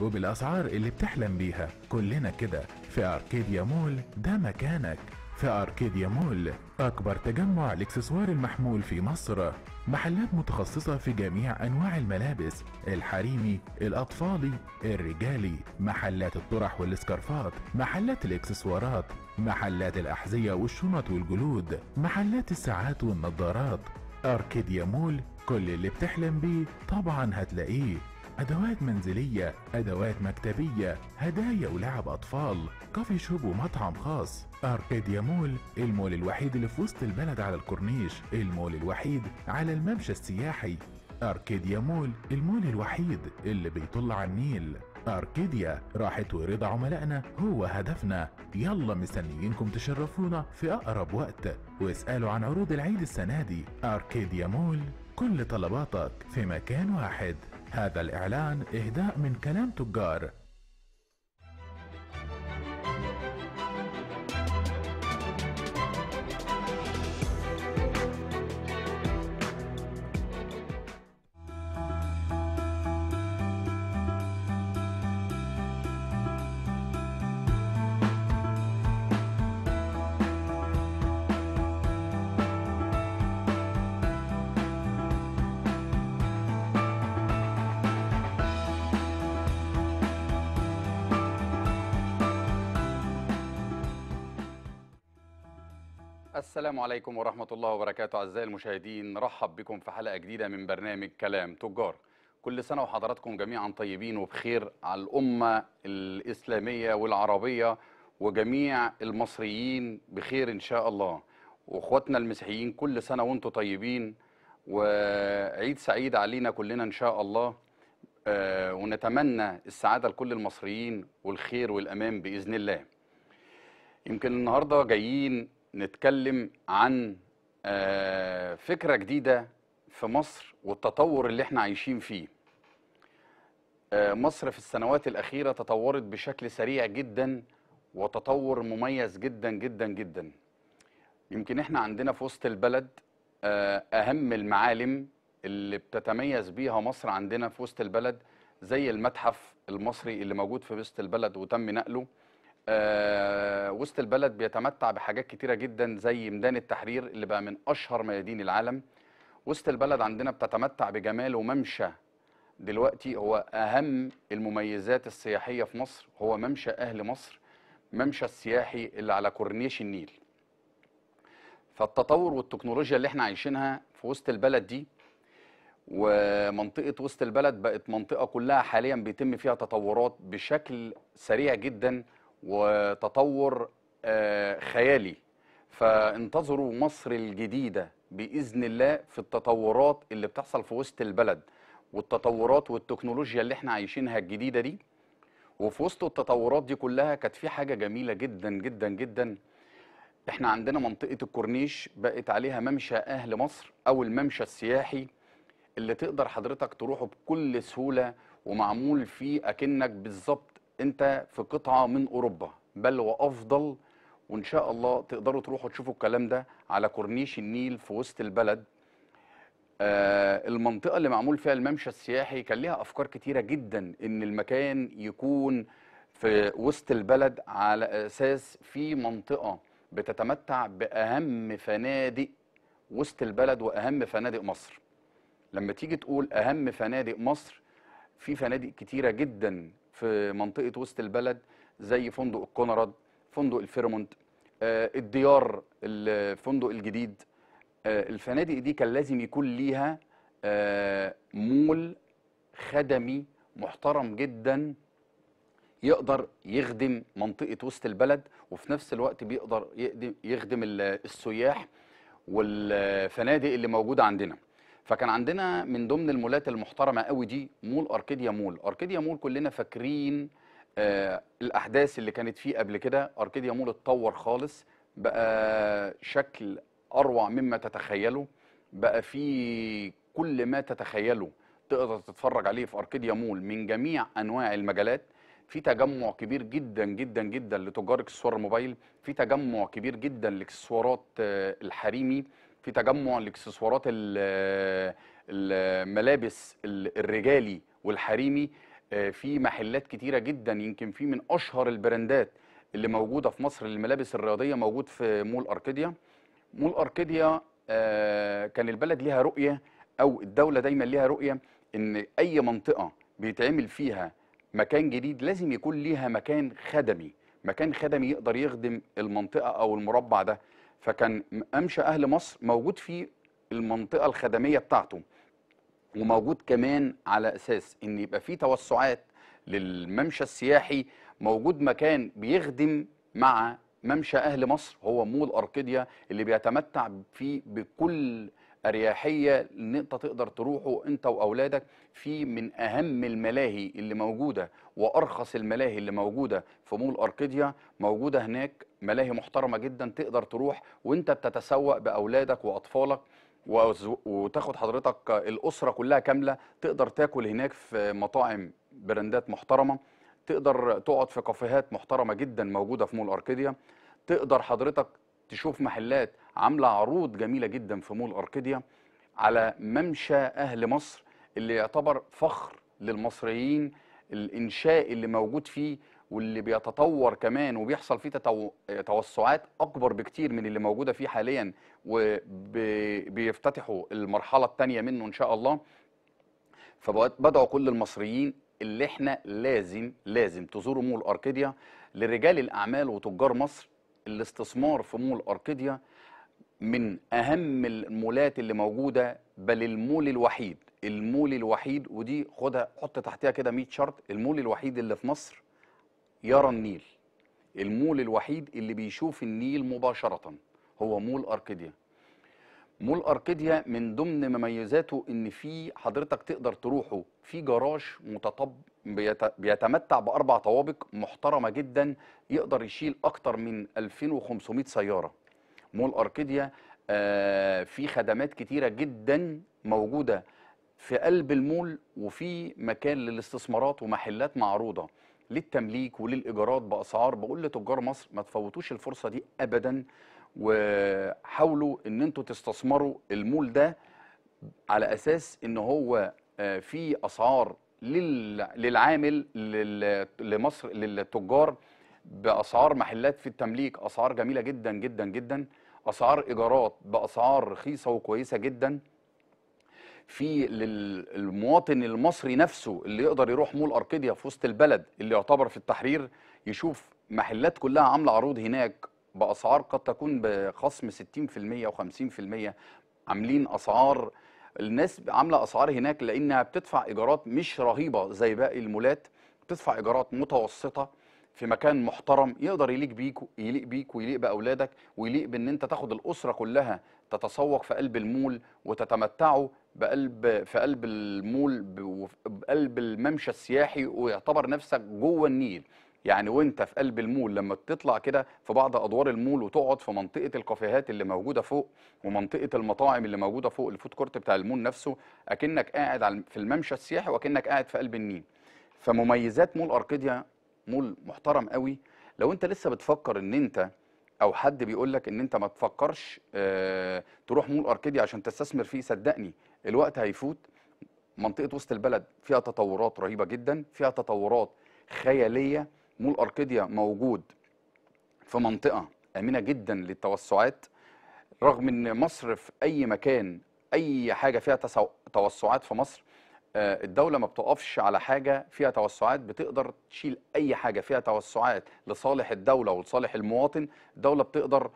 وبالأسعار اللي بتحلم بيها كلنا كده في أركيديا مول ده مكانك في أركيديا مول أكبر تجمع الإكسسوار المحمول في مصر محلات متخصصة في جميع أنواع الملابس الحريمي الأطفالي الرجالي محلات الطرح والإسكارفات محلات الإكسسوارات محلات الأحذية والشنط والجلود محلات الساعات والنظارات أركيديا مول كل اللي بتحلم بيه طبعا هتلاقيه أدوات منزلية أدوات مكتبية هدايا ولعب أطفال كافي شوب ومطعم خاص أركاديا مول المول الوحيد اللي في وسط البلد على الكورنيش المول الوحيد على الممشى السياحي أركيديا مول المول الوحيد اللي بيطل على النيل أركيديا راحت ورضا عملائنا هو هدفنا يلا مستنيينكم تشرفونا في أقرب وقت واسألوا عن عروض العيد السنة دي أركيديا مول كل طلباتك في مكان واحد هذا الإعلان إهداء من كلام تجار السلام عليكم ورحمة الله وبركاته أعزائي المشاهدين رحب بكم في حلقة جديدة من برنامج كلام تجار كل سنة وحضراتكم جميعا طيبين وبخير على الأمة الإسلامية والعربية وجميع المصريين بخير إن شاء الله وإخواتنا المسيحيين كل سنة وأنتم طيبين وعيد سعيد علينا كلنا إن شاء الله آه، ونتمنى السعادة لكل المصريين والخير والأمان بإذن الله يمكن النهاردة جايين نتكلم عن آه، فكرة جديدة في مصر والتطور اللي احنا عايشين فيه آه، مصر في السنوات الأخيرة تطورت بشكل سريع جدا وتطور مميز جدا جدا جدا يمكن احنا عندنا في وسط البلد آه، أهم المعالم اللي بتتميز بيها مصر عندنا في وسط البلد زي المتحف المصري اللي موجود في وسط البلد وتم نقله آه وسط البلد بيتمتع بحاجات كتيرة جدا زي ميدان التحرير اللي بقى من أشهر ميادين العالم وسط البلد عندنا بتتمتع بجمال وممشى دلوقتي هو أهم المميزات السياحية في مصر هو ممشى أهل مصر ممشى السياحي اللي على كورنيش النيل فالتطور والتكنولوجيا اللي احنا عايشينها في وسط البلد دي ومنطقة وسط البلد بقت منطقة كلها حاليا بيتم فيها تطورات بشكل سريع جداً وتطور آه، خيالي فانتظروا مصر الجديدة بإذن الله في التطورات اللي بتحصل في وسط البلد والتطورات والتكنولوجيا اللي احنا عايشينها الجديدة دي وفي وسط التطورات دي كلها كانت في حاجة جميلة جدا جدا جدا احنا عندنا منطقة الكورنيش بقت عليها ممشى أهل مصر أو الممشى السياحي اللي تقدر حضرتك تروحه بكل سهولة ومعمول فيه أكنك بالظبط انت في قطعه من اوروبا بل وافضل وان شاء الله تقدروا تروحوا تشوفوا الكلام ده على كورنيش النيل في وسط البلد آه المنطقه اللي معمول فيها الممشى السياحي كان ليها افكار كتيره جدا ان المكان يكون في وسط البلد على اساس في منطقه بتتمتع باهم فنادق وسط البلد واهم فنادق مصر لما تيجي تقول اهم فنادق مصر في فنادق كتيره جدا في منطقه وسط البلد زي فندق الكونراد فندق الفيرمونت آه، الديار الفندق الجديد آه، الفنادق دي كان لازم يكون ليها آه، مول خدمي محترم جدا يقدر يخدم منطقه وسط البلد وفي نفس الوقت بيقدر يخدم السياح والفنادق اللي موجوده عندنا فكان عندنا من ضمن المولات المحترمه قوي دي مول اركيديا مول اركيديا مول كلنا فاكرين آه الاحداث اللي كانت فيه قبل كده اركيديا مول اتطور خالص بقى شكل اروع مما تتخيله بقى فيه كل ما تتخيله تقدر تتفرج عليه في اركيديا مول من جميع انواع المجالات في تجمع كبير جدا جدا جدا لتجار اكسسوار الموبايل في تجمع كبير جدا لاكسسوارات آه، الحريمي في تجمع الاكسسوارات الملابس الرجالي والحريمي آه، في محلات كتيره جدا يمكن في من اشهر البراندات اللي موجوده في مصر للملابس الرياضيه موجود في مول اركيديا مول اركيديا آه، كان البلد ليها رؤيه او الدوله دايما ليها رؤيه ان اي منطقه بيتعمل فيها مكان جديد لازم يكون ليها مكان خدمي مكان خدمي يقدر يخدم المنطقه او المربع ده فكان أمشى اهل مصر موجود في المنطقه الخدميه بتاعته وموجود كمان على اساس ان يبقى في توسعات للممشى السياحي موجود مكان بيخدم مع ممشى اهل مصر هو مول اركيديا اللي بيتمتع فيه بكل اريحيه ان انت تقدر تروحه انت واولادك في من اهم الملاهي اللي موجوده وارخص الملاهي اللي موجوده في مول اركيديا موجوده هناك ملاهي محترمه جدا تقدر تروح وانت بتتسوق باولادك واطفالك وتاخد حضرتك الاسره كلها كامله تقدر تاكل هناك في مطاعم براندات محترمه تقدر تقعد في كافيهات محترمه جدا موجوده في مول اركيديا تقدر حضرتك تشوف محلات عامله عروض جميله جدا في مول اركيديا على ممشى اهل مصر اللي يعتبر فخر للمصريين الانشاء اللي موجود فيه واللي بيتطور كمان وبيحصل فيه تتو... توسعات اكبر بكتير من اللي موجوده فيه حاليا وبيفتتحوا وب... المرحله الثانيه منه ان شاء الله فبدعو كل المصريين اللي احنا لازم لازم تزوروا مول اركيديا لرجال الاعمال وتجار مصر الاستثمار في مول أركيديا من أهم المولات اللي موجودة بل المول الوحيد المول الوحيد ودي خدها حط تحتها كده 100 شرط المول الوحيد اللي في مصر يرى النيل المول الوحيد اللي بيشوف النيل مباشرة هو مول أركيديا مول أركيديا من ضمن مميزاته إن في حضرتك تقدر تروحه في جراج بيتمتع باربع طوابق محترمه جدا يقدر يشيل اكتر من 2500 سياره مول اركيديا آه، في خدمات كتيره جدا موجوده في قلب المول وفي مكان للاستثمارات ومحلات معروضه للتمليك وللايجارات باسعار بقول لتجار مصر ما تفوتوش الفرصه دي ابدا وحاولوا ان انتوا تستثمروا المول ده على اساس ان هو آه، في اسعار للعامل لمصر للتجار باسعار محلات في التمليك اسعار جميله جدا جدا جدا اسعار ايجارات باسعار رخيصه وكويسه جدا في للمواطن المصري نفسه اللي يقدر يروح مول اركيديا في وسط البلد اللي يعتبر في التحرير يشوف محلات كلها عامله عروض هناك باسعار قد تكون بخصم 60% و50% عاملين اسعار الناس عامله اسعار هناك لانها بتدفع ايجارات مش رهيبه زي باقي المولات بتدفع ايجارات متوسطه في مكان محترم يقدر يليق بيك يليق بيك ويليق باولادك ويليق بان انت تاخد الاسره كلها تتسوق في قلب المول وتتمتعوا بقلب في قلب المول بقلب الممشى السياحي ويعتبر نفسك جوه النيل يعني وانت في قلب المول لما بتطلع كده في بعض ادوار المول وتقعد في منطقه الكافيهات اللي موجوده فوق ومنطقه المطاعم اللي موجوده فوق الفود كورت بتاع المول نفسه اكنك قاعد في الممشى السياحي واكنك قاعد في قلب النيل فمميزات مول اركيديا مول محترم قوي لو انت لسه بتفكر ان انت او حد بيقول لك ان انت ما تفكرش آه، تروح مول اركيديا عشان تستثمر فيه صدقني الوقت هيفوت منطقه وسط البلد فيها تطورات رهيبه جدا فيها تطورات خياليه مول اركيديا موجود في منطقه امنه جدا للتوسعات رغم ان مصر في اي مكان اي حاجه فيها توسعات في مصر آه، الدوله ما بتقفش على حاجه فيها توسعات بتقدر تشيل اي حاجه فيها توسعات لصالح الدوله ولصالح المواطن الدوله بتقدر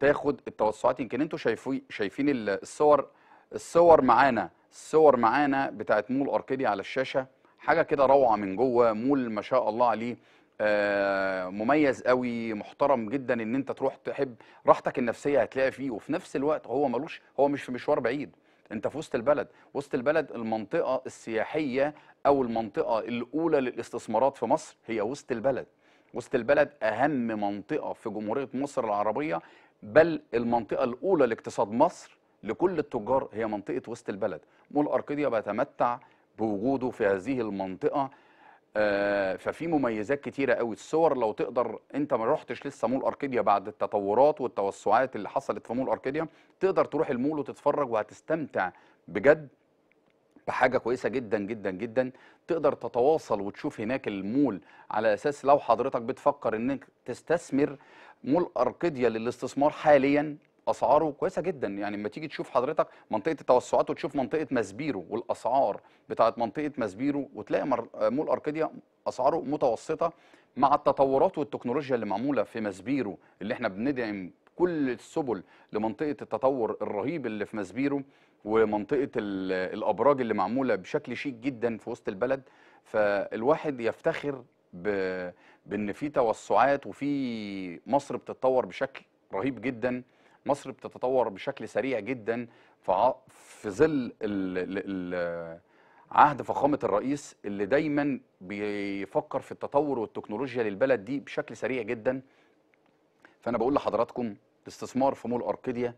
تاخد التوسعات يمكن انتوا شايفين شايفين الصور الصور معانا الصور معانا بتاعت مول اركيديا على الشاشه حاجه كده روعه من جوه مول ما شاء الله عليه آه، مميز قوي محترم جدا ان انت تروح تحب راحتك النفسيه هتلاقي فيه وفي نفس الوقت هو ملوش هو مش في مشوار بعيد انت في وسط البلد وسط البلد المنطقه السياحيه او المنطقه الاولى للاستثمارات في مصر هي وسط البلد وسط البلد اهم منطقه في جمهوريه مصر العربيه بل المنطقه الاولى لاقتصاد مصر لكل التجار هي منطقه وسط البلد مول اركيديا بيتمتع بوجوده في هذه المنطقه آه، ففي مميزات كتيره قوي الصور لو تقدر انت ما رحتش لسه مول اركيديا بعد التطورات والتوسعات اللي حصلت في مول اركيديا تقدر تروح المول وتتفرج وهتستمتع بجد بحاجه كويسه جدا جدا جدا تقدر تتواصل وتشوف هناك المول على اساس لو حضرتك بتفكر انك تستثمر مول اركيديا للاستثمار حاليا اسعاره كويسه جدا يعني لما تيجي تشوف حضرتك منطقه التوسعات وتشوف منطقه ماسبيرو والاسعار بتاعه منطقه ماسبيرو وتلاقي مول اركيديا اسعاره متوسطه مع التطورات والتكنولوجيا اللي معموله في ماسبيرو اللي احنا بندعم كل السبل لمنطقه التطور الرهيب اللي في ماسبيرو ومنطقه الابراج اللي معموله بشكل شيك جدا في وسط البلد فالواحد يفتخر بان في توسعات وفي مصر بتتطور بشكل رهيب جدا مصر بتتطور بشكل سريع جدا في ظل عهد فخامه الرئيس اللي دايما بيفكر في التطور والتكنولوجيا للبلد دي بشكل سريع جدا فانا بقول لحضراتكم الاستثمار في مول اركيديا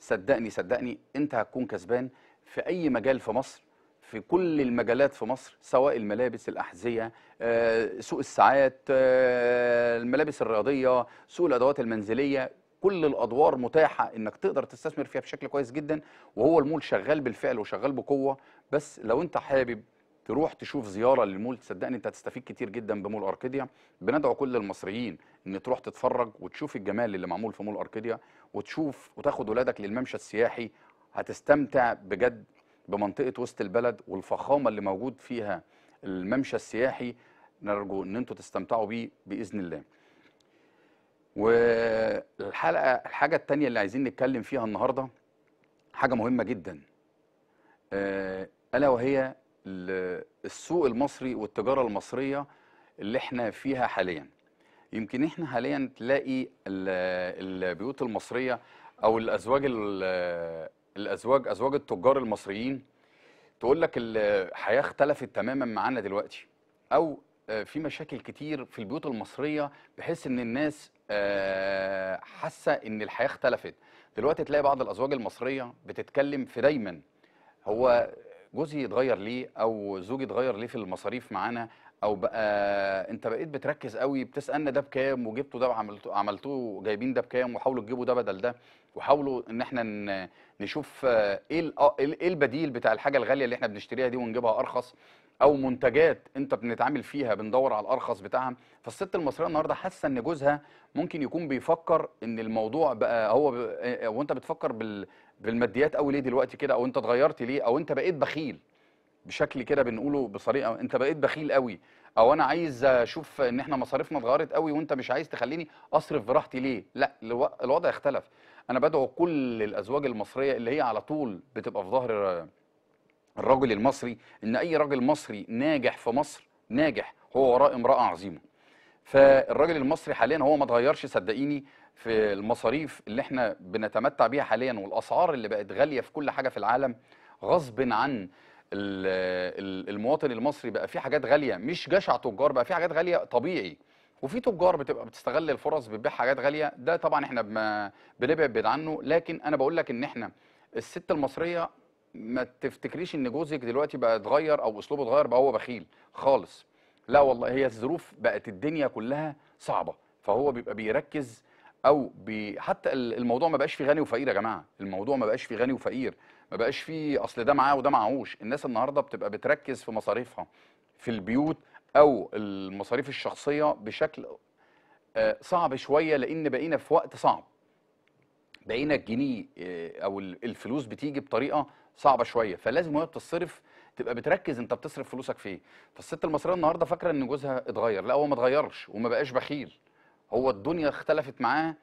صدقني صدقني انت هتكون كسبان في اي مجال في مصر في كل المجالات في مصر سواء الملابس الأحذية آه، سوق الساعات آه، الملابس الرياضية سوق الأدوات المنزلية كل الادوار متاحه انك تقدر تستثمر فيها بشكل كويس جدا وهو المول شغال بالفعل وشغال بقوه بس لو انت حابب تروح تشوف زياره للمول تصدقني انت هتستفيد كتير جدا بمول اركيديا بندعو كل المصريين ان تروح تتفرج وتشوف الجمال اللي معمول في مول اركيديا وتشوف وتاخد ولادك للممشى السياحي هتستمتع بجد بمنطقه وسط البلد والفخامه اللي موجود فيها الممشى السياحي نرجو ان انتم تستمتعوا بيه باذن الله والحلقه الحاجه الثانيه اللي عايزين نتكلم فيها النهارده حاجه مهمه جدا آه، الا وهي السوق المصري والتجاره المصريه اللي احنا فيها حاليا يمكن احنا حاليا تلاقي البيوت المصريه او الازواج الازواج ازواج التجار المصريين تقول لك الحياه اختلفت تماما معانا دلوقتي او آه، في مشاكل كتير في البيوت المصريه بحيث ان الناس آه، حاسه ان الحياه اختلفت دلوقتي تلاقي بعض الازواج المصريه بتتكلم في دايما هو جوزي اتغير ليه او زوجي اتغير ليه في المصاريف معانا او بقى انت بقيت بتركز قوي بتسالنا ده بكام وجبته ده عملته جايبين ده بكام وحاولوا تجيبوا ده بدل ده وحاولوا ان احنا نشوف ايه آه، إيه, ايه البديل بتاع الحاجه الغاليه اللي احنا بنشتريها دي ونجيبها ارخص او منتجات انت بنتعامل فيها بندور على الارخص بتاعها فالست المصريه النهارده حاسه ان جوزها ممكن يكون بيفكر ان الموضوع بقى هو ب... آه، وانت بتفكر بال... بالماديات قوي ليه دلوقتي كده او انت اتغيرت ليه او انت بقيت بخيل بشكل كده بنقوله بطريقه انت بقيت بخيل قوي او انا عايز اشوف ان احنا مصاريفنا اتغيرت قوي وانت مش عايز تخليني اصرف براحتي ليه لا الوضع اختلف انا بدعو كل الازواج المصريه اللي هي على طول بتبقى في ظهر الراجل المصري ان اي راجل مصري ناجح في مصر ناجح هو وراء امراه عظيمه فالراجل المصري حاليا هو ما اتغيرش صدقيني في المصاريف اللي احنا بنتمتع بيها حاليا والاسعار اللي بقت غاليه في كل حاجه في العالم غصب عن المواطن المصري بقى في حاجات غاليه مش جشع تجار بقى في حاجات غاليه طبيعي وفي تجار بتبقى بتستغل الفرص بتبيع حاجات غاليه ده طبعا احنا بنبعد عنه لكن انا بقول لك ان احنا الست المصريه ما تفتكريش ان جوزك دلوقتي بقى اتغير او اسلوبه اتغير بقى هو بخيل خالص لا والله هي الظروف بقت الدنيا كلها صعبه فهو بيبقى بيركز او بي حتى الموضوع ما بقاش فيه غني وفقير يا جماعه الموضوع ما بقاش فيه غني وفقير ما بقاش فيه اصل ده معاه وده معهوش الناس النهارده بتبقى بتركز في مصاريفها في البيوت او المصاريف الشخصيه بشكل آه، صعب شويه لان بقينا في وقت صعب بقينا الجنيه آه، او الفلوس بتيجي بطريقه صعبه شويه فلازم وهي بتصرف تبقى بتركز انت بتصرف فلوسك فيه فالست المصريه النهارده فاكره ان جوزها اتغير لا هو ما اتغيرش وما بقاش بخيل هو الدنيا اختلفت معاه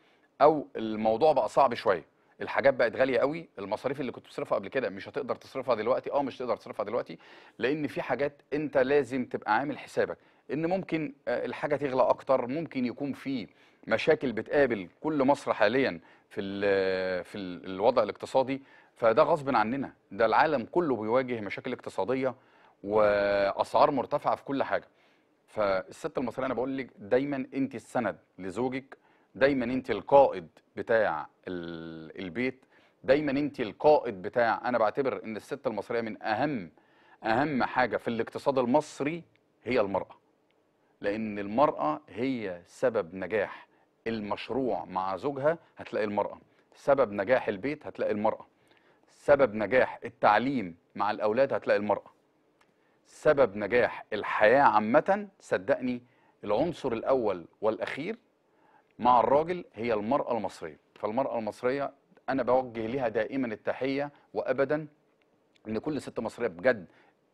او الموضوع بقى صعب شويه الحاجات بقت غاليه قوي المصاريف اللي كنت بتصرفها قبل كده مش هتقدر تصرفها دلوقتي اه مش هتقدر تصرفها دلوقتي لان في حاجات انت لازم تبقى عامل حسابك ان ممكن آه، الحاجه تغلى اكتر ممكن يكون في مشاكل بتقابل كل مصر حاليا في آه، في الوضع الاقتصادي فده غصب عننا ده العالم كله بيواجه مشاكل اقتصاديه واسعار مرتفعه في كل حاجه فالست المصريه انا بقول لك دايما انت السند لزوجك دايما انت القائد بتاع البيت دايما انت القائد بتاع انا بعتبر ان الست المصريه من اهم اهم حاجه في الاقتصاد المصري هي المراه لان المراه هي سبب نجاح المشروع مع زوجها هتلاقي المراه سبب نجاح البيت هتلاقي المراه سبب نجاح التعليم مع الأولاد هتلاقي المرأة سبب نجاح الحياة عامة صدقني العنصر الأول والأخير مع الراجل هي المرأة المصرية فالمرأة المصرية أنا بوجه لها دائما التحية وأبدا إن كل ست مصرية بجد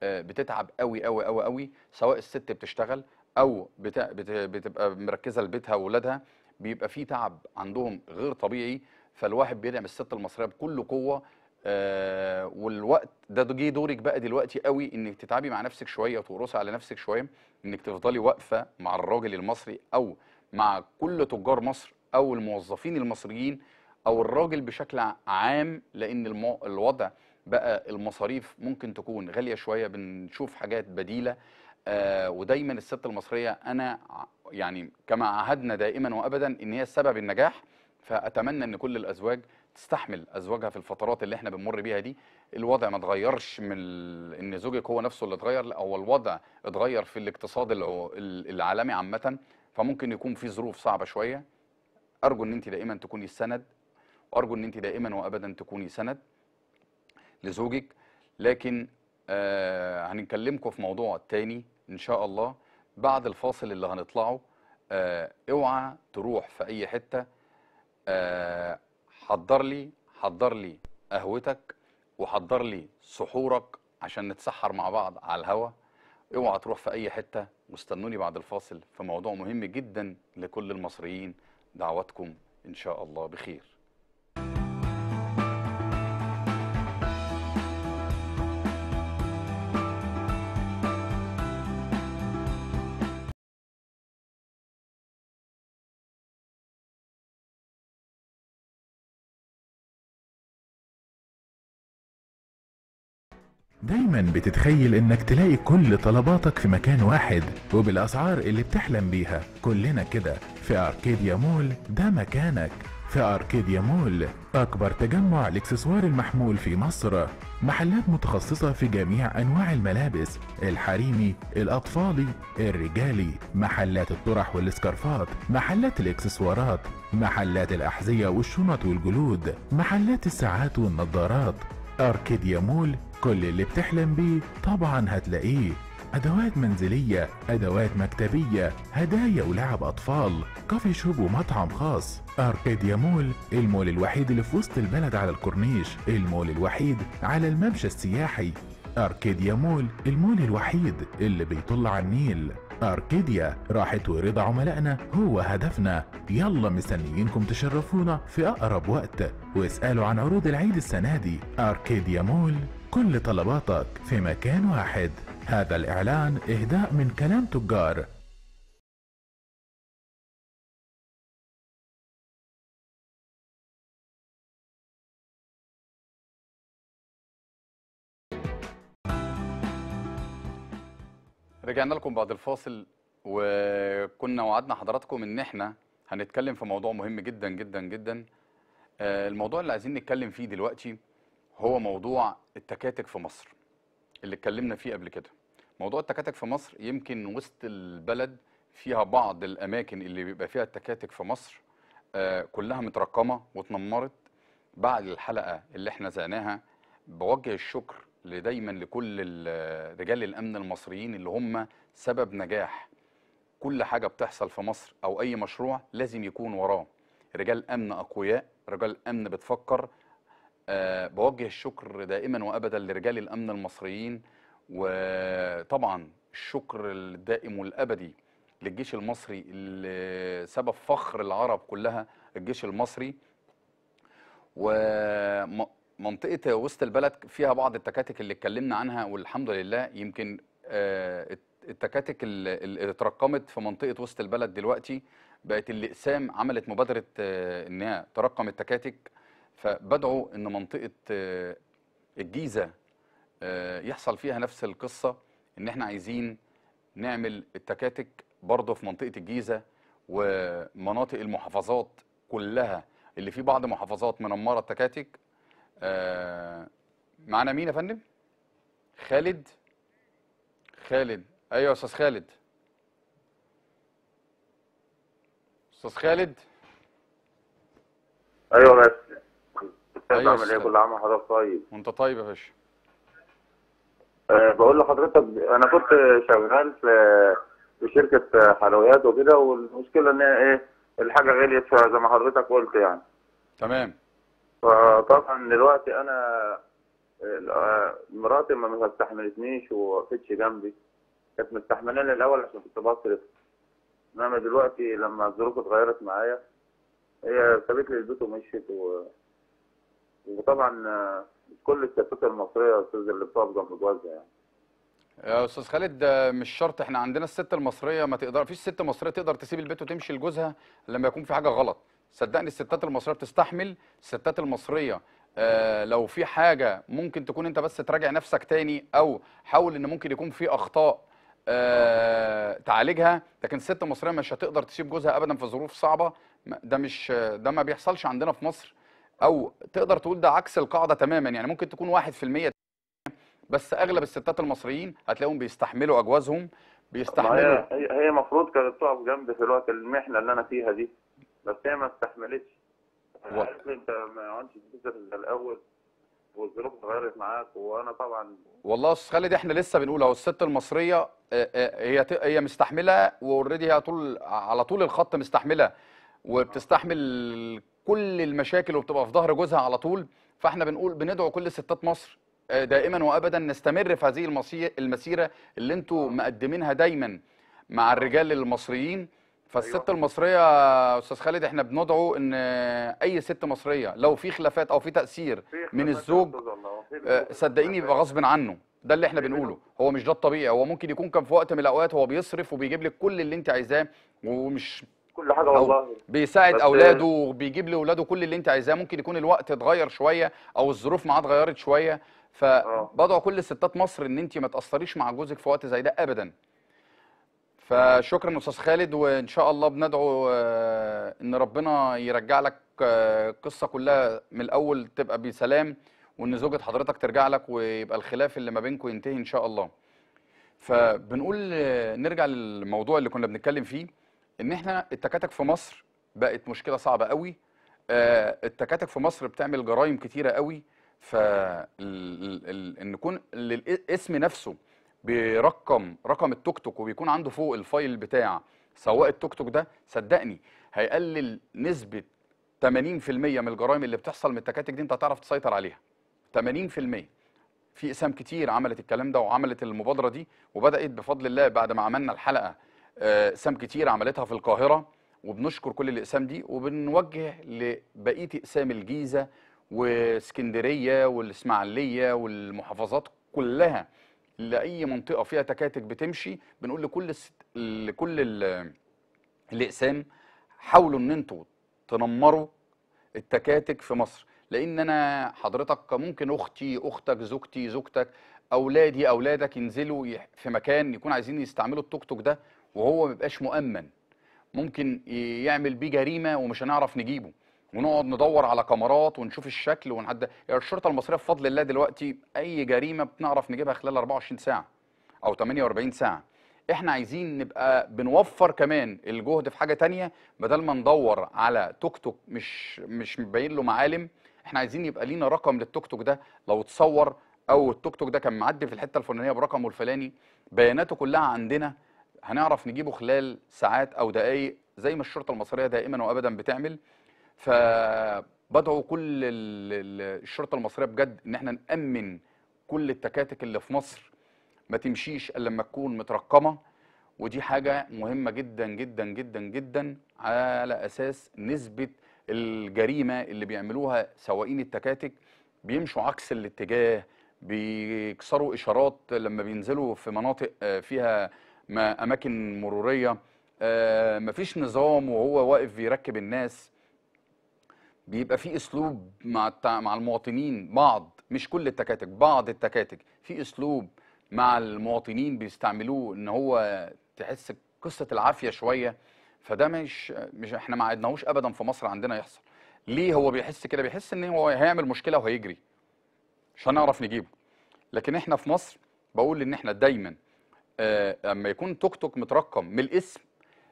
آه، بتتعب قوي قوي قوي قوي سواء الست بتشتغل أو بتبقى مركزة لبيتها واولادها بيبقى في تعب عندهم غير طبيعي فالواحد بيدعم الست المصرية بكل قوة آه، والوقت ده جه دورك بقى دلوقتي قوي انك تتعبي مع نفسك شويه وتقرصي على نفسك شويه انك تفضلي واقفه مع الراجل المصري او مع كل تجار مصر او الموظفين المصريين او الراجل بشكل عام لان المو... الوضع بقى المصاريف ممكن تكون غاليه شويه بنشوف حاجات بديله آه ودايما الست المصريه انا يعني كما عهدنا دائما وابدا ان هي سبب النجاح فاتمنى ان كل الازواج تستحمل ازواجها في الفترات اللي احنا بنمر بيها دي الوضع ما اتغيرش من ان زوجك هو نفسه اللي اتغير لا هو الوضع اتغير في الاقتصاد العالمي عامه فممكن يكون في ظروف صعبه شويه ارجو ان انت دائما تكوني السند وارجو ان انت دائما وابدا تكوني سند لزوجك لكن آه هنكلمكم في موضوع تاني ان شاء الله بعد الفاصل اللي هنطلعه آه اوعى تروح في اي حته آه حضر لي حضر لي قهوتك وحضر لي سحورك عشان نتسحر مع بعض على الهوا اوعى تروح في اي حته واستنوني بعد الفاصل في موضوع مهم جدا لكل المصريين دعواتكم ان شاء الله بخير دايما بتتخيل انك تلاقي كل طلباتك في مكان واحد وبالاسعار اللي بتحلم بيها كلنا كده في اركيديا مول ده مكانك في اركيديا مول اكبر تجمع الاكسسوار المحمول في مصر محلات متخصصة في جميع انواع الملابس الحريمي الاطفالي الرجالي محلات الطرح والاسكارفات محلات الاكسسوارات محلات الاحذية والشنط والجلود محلات الساعات والنظارات اركيديا مول كل اللي بتحلم بيه طبعا هتلاقيه أدوات منزلية أدوات مكتبية هدايا ولعب أطفال كافي شوب ومطعم خاص أركيديا مول المول الوحيد اللي في وسط البلد على الكورنيش المول الوحيد على الممشى السياحي أركيديا مول المول الوحيد اللي بيطل على النيل أركيديا راحت ورضا عملائنا هو هدفنا يلا مستنيينكم تشرفونا في أقرب وقت واسألوا عن عروض العيد السنة دي أركيديا مول كل طلباتك في مكان واحد هذا الإعلان إهداء من كلام تجار رجعنا لكم بعد الفاصل وكنا وعدنا حضراتكم ان احنا هنتكلم في موضوع مهم جدا جدا جدا آه، الموضوع اللي عايزين نتكلم فيه دلوقتي هو موضوع التكاتك في مصر اللي اتكلمنا فيه قبل كده موضوع التكاتك في مصر يمكن وسط البلد فيها بعض الاماكن اللي بيبقى فيها التكاتك في مصر آه كلها مترقمه واتنمرت بعد الحلقه اللي احنا زعناها بوجه الشكر لدايما لكل رجال الامن المصريين اللي هم سبب نجاح كل حاجه بتحصل في مصر او اي مشروع لازم يكون وراه رجال امن اقوياء رجال امن بتفكر آه، بوجه الشكر دائما وابدا لرجال الامن المصريين وطبعا الشكر الدائم والابدي للجيش المصري اللي سبب فخر العرب كلها الجيش المصري ومنطقه وسط البلد فيها بعض التكاتك اللي اتكلمنا عنها والحمد لله يمكن آه، التكاتك اللي اترقمت في منطقه وسط البلد دلوقتي بقت الاقسام عملت مبادره آه، انها ترقم التكاتك فبدعو ان منطقه آه، الجيزه آه، يحصل فيها نفس القصه ان احنا عايزين نعمل التكاتك برضه في منطقه الجيزه ومناطق المحافظات كلها اللي في بعض محافظات منمره التكاتك آه، معانا مين يا فندم خالد خالد ايوه يا استاذ خالد استاذ خالد ايوه بس استاذ أيوة عامل ايه كل عام وحضرتك طيب وانت طيب يا باشا آه، بقول لحضرتك انا كنت شغال في في شركه حلويات وكده والمشكله ان ايه الحاجه غليت زي ما حضرتك قلت يعني تمام فطبعا دلوقتي انا آه، مراتي ما استحملتنيش ووقفتش جنبي كانت مستحملاني الاول عشان كنت بصرف انما دلوقتي لما الظروف اتغيرت معايا هي سابت لي البيت ومشيت و وطبعا آه، كل السياسات المصريه يا استاذ اللي بتقف جنب جوازها يعني يا استاذ خالد آه، مش شرط احنا عندنا الست المصريه ما تقدر فيش ست مصريه تقدر تسيب البيت وتمشي لجوزها لما يكون في حاجه غلط صدقني الستات المصريه بتستحمل الستات المصريه آه لو في حاجه ممكن تكون انت بس تراجع نفسك تاني او حاول ان ممكن يكون في اخطاء آه تعالجها لكن الست المصريه مش هتقدر تسيب جوزها ابدا في ظروف صعبه ده مش آه، ده ما بيحصلش عندنا في مصر او تقدر تقول ده عكس القاعده تماما يعني ممكن تكون 1% بس اغلب الستات المصريين هتلاقيهم بيستحملوا اجوازهم بيستحملوا هي هي المفروض كانت تقف جنبي في الوقت المحنه اللي انا فيها دي بس هي ما استحملتش عارف انت ما عندش بيزنس الاول والظروف اتغيرت معاك وانا طبعا والله استاذ خالد احنا لسه بنقول اهو الست المصريه آه، آه، هي هي مستحمله واوريدي هي طول على طول الخط مستحمله وبتستحمل كل المشاكل وبتبقى في ظهر جوزها على طول فاحنا بنقول بندعو كل ستات مصر آه، دائما وابدا نستمر في هذه المسيره اللي انتم آه. مقدمينها دايما مع آه. الرجال المصريين فالست أيوة. المصريه استاذ خالد احنا بندعو ان اي ست مصريه لو في خلافات او في تاثير من الزوج صدقيني بيبقى غصب عنه ده اللي احنا بنقوله هو مش ده الطبيعي هو ممكن يكون كان في وقت من الاوقات هو بيصرف وبيجيب لك كل اللي انت عايزاه ومش كل حاجه والله بيساعد اولاده وبيجيب لاولاده كل اللي انت عايزاه ممكن يكون الوقت اتغير شويه او الظروف معاه اتغيرت شويه فبدعو آه. كل ستات مصر ان انت ما تاثريش مع جوزك في وقت زي ده ابدا آه. فشكرا استاذ خالد وان شاء الله بندعو آه، ان ربنا يرجع لك القصه كلها من الاول تبقى بسلام وان زوجة حضرتك ترجع لك ويبقى الخلاف اللي ما بينكم ينتهي ان شاء الله فبنقول نرجع للموضوع اللي كنا بنتكلم فيه ان احنا التكاتك في مصر بقت مشكله صعبه قوي آه التكاتك في مصر بتعمل جرائم كتيره قوي ف ان يكون الاسم نفسه بيرقم رقم التوك توك وبيكون عنده فوق الفايل بتاع سواق التوك توك ده صدقني هيقلل نسبه 80% من الجرائم اللي بتحصل من التكاتك دي انت هتعرف تسيطر عليها 80% في اسام كتير عملت الكلام ده وعملت المبادره دي وبدات بفضل الله بعد ما عملنا الحلقه اقسام آه، كتير عملتها في القاهره وبنشكر كل الاقسام دي وبنوجه لبقيه اقسام الجيزه واسكندريه والاسماعيليه والمحافظات كلها لاي منطقه فيها تكاتك بتمشي بنقول لكل الست... لكل ال... الاقسام حاولوا ان انتوا تنمروا التكاتك في مصر لان انا حضرتك ممكن اختي اختك زوجتي زوجتك اولادي اولادك ينزلوا في مكان يكون عايزين يستعملوا التوك توك ده وهو ما بيبقاش مؤمن ممكن يعمل بيه جريمه ومش هنعرف نجيبه ونقعد ندور على كاميرات ونشوف الشكل ونحدد يعني الشرطه المصريه بفضل الله دلوقتي اي جريمه بنعرف نجيبها خلال 24 ساعه او 48 ساعه احنا عايزين نبقى بنوفر كمان الجهد في حاجه تانية بدل ما ندور على توك توك مش مش مبين له معالم احنا عايزين يبقى لينا رقم للتوك توك ده لو اتصور او التوك توك ده كان معدي في الحته الفلانيه برقمه الفلاني بياناته كلها عندنا هنعرف نجيبه خلال ساعات او دقائق زي ما الشرطه المصريه دائما وابدا بتعمل فبدعو كل الشرطه المصريه بجد ان احنا نامن كل التكاتك اللي في مصر ما تمشيش الا لما تكون مترقمه ودي حاجه مهمه جدا جدا جدا جدا على اساس نسبه الجريمه اللي بيعملوها سواقين التكاتك بيمشوا عكس الاتجاه بيكسروا اشارات لما بينزلوا في مناطق آه، فيها ما اماكن مروريه آه، ما فيش نظام وهو واقف بيركب الناس بيبقى في اسلوب مع التع... مع المواطنين بعض مش كل التكاتك بعض التكاتك في اسلوب مع المواطنين بيستعملوه ان هو تحس قصه العافيه شويه فده مش مش احنا ما عدناهوش ابدا في مصر عندنا يحصل ليه هو بيحس كده بيحس ان هو هيعمل مشكله وهيجري مش هنعرف نجيبه لكن احنا في مصر بقول ان احنا دايما آه، اما يكون توك توك مترقم من الاسم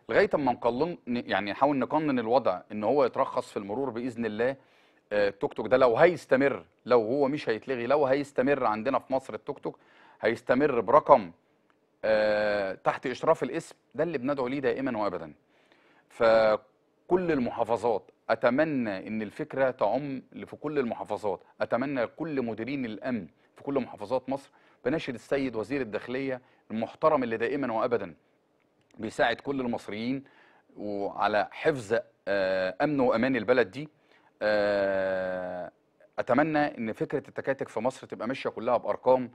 لغايه اما نقلن يعني نحاول نقنن الوضع ان هو يترخص في المرور باذن الله التوك آه، توك ده لو هيستمر لو هو مش هيتلغي لو هيستمر عندنا في مصر التوك توك هيستمر برقم آه، تحت اشراف الاسم ده اللي بندعو ليه دائما وابدا فكل المحافظات اتمنى ان الفكره تعم في كل المحافظات اتمنى كل مديرين الامن في كل محافظات مصر بناشد السيد وزير الداخلية المحترم اللي دائما وأبدا بيساعد كل المصريين وعلى حفظ آه، أمن وأمان البلد دي آه، أتمنى أن فكرة التكاتك في مصر تبقى ماشية كلها بأرقام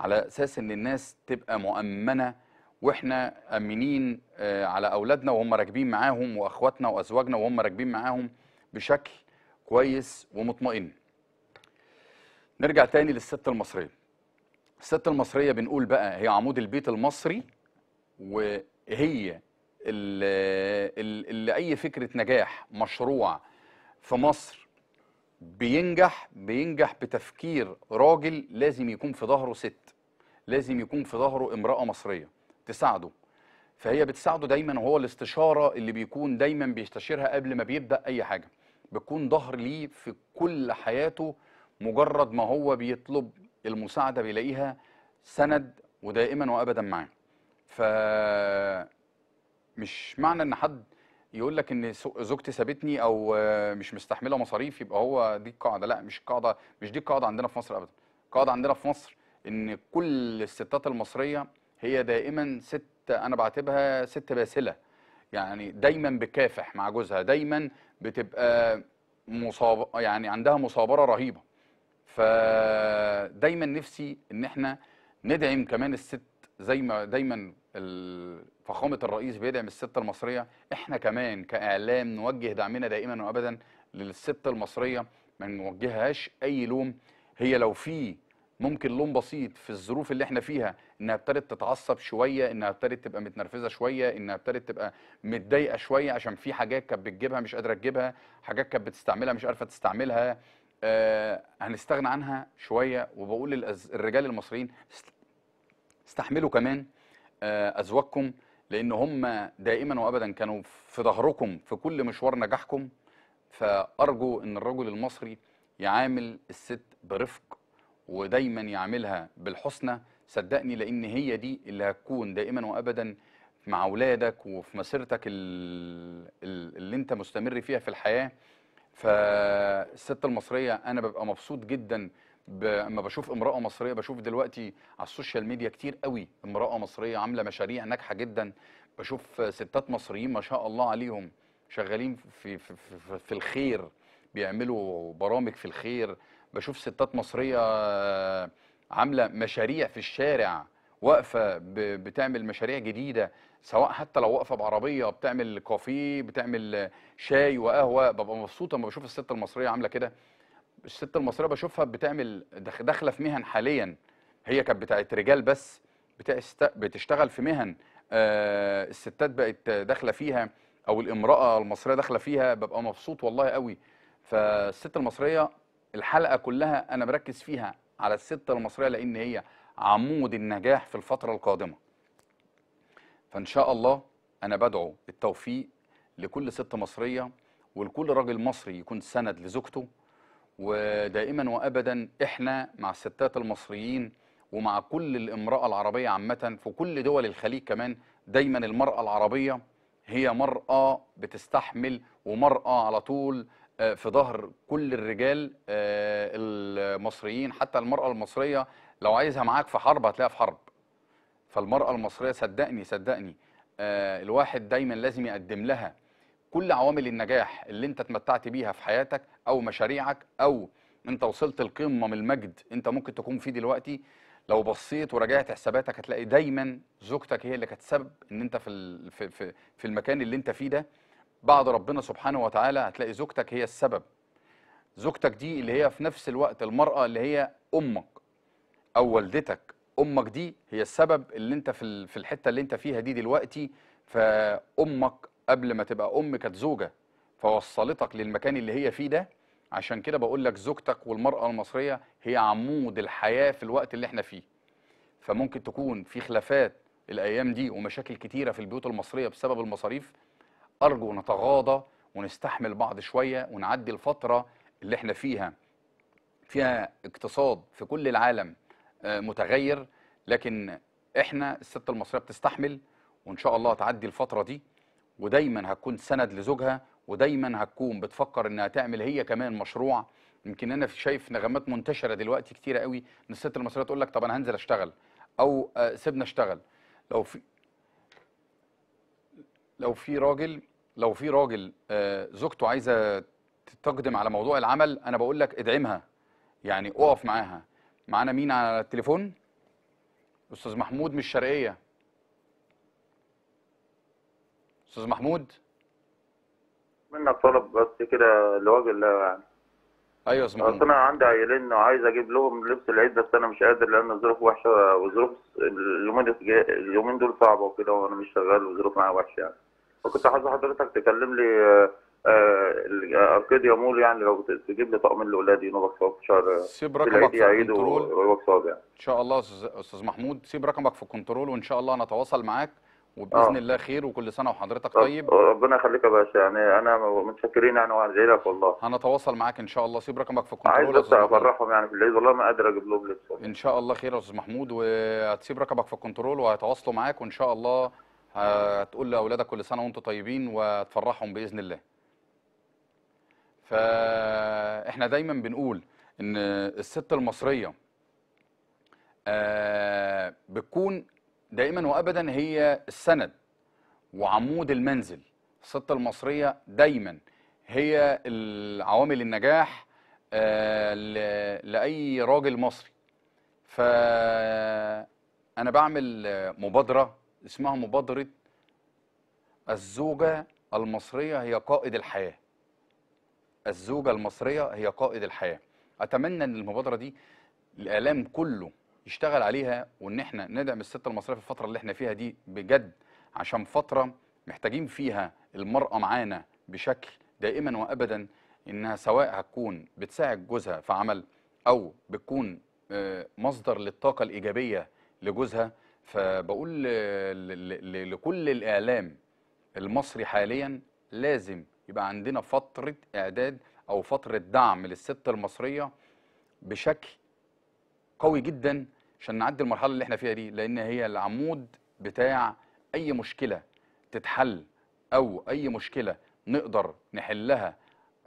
على أساس أن الناس تبقى مؤمنة واحنا امنين آه، على اولادنا وهم راكبين معاهم واخواتنا وازواجنا وهم راكبين معاهم بشكل كويس ومطمئن نرجع تاني للست المصريه الست المصرية بنقول بقى هي عمود البيت المصري وهي اللي, اللي أي فكرة نجاح مشروع في مصر بينجح بينجح بتفكير راجل لازم يكون في ظهره ست لازم يكون في ظهره امرأة مصرية تساعده فهي بتساعده دايما وهو الاستشارة اللي بيكون دايما بيستشيرها قبل ما بيبدأ أي حاجة بتكون ظهر ليه في كل حياته مجرد ما هو بيطلب المساعده بيلاقيها سند ودائما وابدا معاه ف مش معنى ان حد يقول لك ان زوجتي سابتني او مش مستحمله مصاريف يبقى هو دي القاعده لا مش القاعده مش دي القاعده عندنا في مصر ابدا القاعده عندنا في مصر ان كل الستات المصريه هي دائما ست انا بعتبها ست باسله يعني دايما بكافح مع جوزها دايما بتبقى مصاب يعني عندها مصابره رهيبه فدايما نفسي ان احنا ندعم كمان الست زي ما دايما فخامه الرئيس بيدعم الست المصريه احنا كمان كاعلام نوجه دعمنا دائما وابدا للست المصريه ما نوجههاش اي لوم هي لو في ممكن لوم بسيط في الظروف اللي احنا فيها انها ابتدت تتعصب شويه انها ابتدت تبقى متنرفزه شويه انها ابتدت تبقى متضايقه شويه عشان في حاجات كانت بتجيبها مش قادره تجيبها حاجات كانت بتستعملها مش عارفه تستعملها آه هنستغنى عنها شويه وبقول للرجال المصريين استحملوا كمان آه ازواجكم لان هم دائما وابدا كانوا في ظهركم في كل مشوار نجاحكم فارجو ان الرجل المصري يعامل الست برفق ودايما يعاملها بالحسنى صدقني لان هي دي اللي هتكون دائما وابدا مع اولادك وفي مسيرتك اللي انت مستمر فيها في الحياه فالست المصريه انا ببقى مبسوط جدا لما بشوف امراه مصريه بشوف دلوقتي على السوشيال ميديا كتير قوي امراه مصريه عامله مشاريع ناجحه جدا بشوف ستات مصريين ما شاء الله عليهم شغالين في في, في, في الخير بيعملوا برامج في الخير بشوف ستات مصريه آه، عامله مشاريع في الشارع واقفه بتعمل مشاريع جديده سواء حتى لو واقفه بعربيه بتعمل كافيه بتعمل شاي وقهوه ببقى مبسوطه لما بشوف الست المصريه عامله كده الست المصريه بشوفها بتعمل داخله في مهن حاليا هي كانت بتاعت رجال بس بتشتغل في مهن آه الستات بقت داخله فيها او الامراه المصريه داخله فيها ببقى مبسوط والله قوي فالست المصريه الحلقه كلها انا بركز فيها على الست المصريه لان هي عمود النجاح في الفترة القادمة فإن شاء الله أنا بدعو التوفيق لكل ست مصرية ولكل راجل مصري يكون سند لزوجته ودائما وأبدا إحنا مع الستات المصريين ومع كل الامرأة العربية عامة في كل دول الخليج كمان دايما المرأة العربية هي مرأة بتستحمل ومرأة على طول آه، في ظهر كل الرجال آه، المصريين حتى المرأة المصرية لو عايزها معاك في حرب هتلاقيها في حرب فالمرأة المصرية صدقني صدقني آه الواحد دايما لازم يقدم لها كل عوامل النجاح اللي انت اتمتعت بيها في حياتك او مشاريعك او انت وصلت لقمة من المجد انت ممكن تكون فيه دلوقتي لو بصيت وراجعت حساباتك هتلاقي دايما زوجتك هي اللي كانت سبب ان انت في في في المكان اللي انت فيه ده بعد ربنا سبحانه وتعالى هتلاقي زوجتك هي السبب زوجتك دي اللي هي في نفس الوقت المرأة اللي هي أمك او والدتك امك دي هي السبب اللي انت في في الحته اللي انت فيها دي دلوقتي فامك قبل ما تبقى ام كانت زوجه فوصلتك للمكان اللي هي فيه ده عشان كده بقول لك زوجتك والمراه المصريه هي عمود الحياه في الوقت اللي احنا فيه فممكن تكون في خلافات الايام دي ومشاكل كتيره في البيوت المصريه بسبب المصاريف ارجو نتغاضى ونستحمل بعض شويه ونعدي الفتره اللي احنا فيها فيها اقتصاد في كل العالم آه، متغير لكن احنا الست المصريه بتستحمل وان شاء الله هتعدي الفتره دي ودايما هتكون سند لزوجها ودايما هتكون بتفكر انها تعمل هي كمان مشروع يمكن انا شايف نغمات منتشره دلوقتي كتيره قوي ان الست المصريه تقول لك طب انا هنزل اشتغل او آه، سيبنا اشتغل لو في لو في راجل لو في راجل آه، زوجته عايزه تقدم على موضوع العمل انا بقول لك ادعمها يعني اقف معاها معانا مين على التليفون استاذ محمود من الشرقيه استاذ محمود منك طلب بس كده لوجه الله يعني ايوه اسمع اصل انا عندي عيالين وعايز اجيب لهم لبس العيد بس انا مش قادر لان الظروف وحشه وظروف اليومين اليومين دول صعبه وكده وانا مش شغال والظروف معايا وحشه يعني فكنت عايز حضرتك تكلم لي آه، آه، اركادي يامول يعني لو تجيب لي طقمين لاولادي نوبك صواب في شهر سيب رقمك في الكنترول ونوبك يعني ان شاء الله استاذ محمود سيب رقمك في الكنترول وان شاء الله نتواصل معاك وباذن آه. الله خير وكل سنه وحضرتك طيب ربنا يخليك يا باشا يعني انا متشكرين يعني وادعي لك والله هنتواصل معاك ان شاء الله سيب رقمك في الكنترول عايز بس افرحهم يعني في العيد والله ما قادر اجيب لهم لسه ان شاء الله خير يا استاذ محمود وهتسيب رقمك في الكنترول وهيتواصلوا معاك وان شاء الله هتقول لاولادك كل سنه وانتم طيبين وتفرحهم باذن الله فاحنا دايما بنقول ان الست المصريه آه، بتكون دائما وابدا هي السند وعمود المنزل الست المصريه دايما هي عوامل النجاح آه، لاي راجل مصري فانا بعمل مبادره اسمها مبادره الزوجه المصريه هي قائد الحياه الزوجة المصرية هي قائد الحياة أتمنى أن المبادرة دي الإعلام كله يشتغل عليها وإن إحنا ندعم الست المصرية في الفترة اللي إحنا فيها دي بجد عشان فترة محتاجين فيها المرأة معانا بشكل دائما وأبدا إنها سواء هتكون بتساعد جوزها في عمل أو بتكون آه، مصدر للطاقة الإيجابية لجوزها فبقول آه، لكل الإعلام المصري حاليا لازم يبقى عندنا فتره اعداد او فتره دعم للست المصريه بشكل قوي جدا عشان نعدي المرحله اللي احنا فيها دي لان هي العمود بتاع اي مشكله تتحل او اي مشكله نقدر نحلها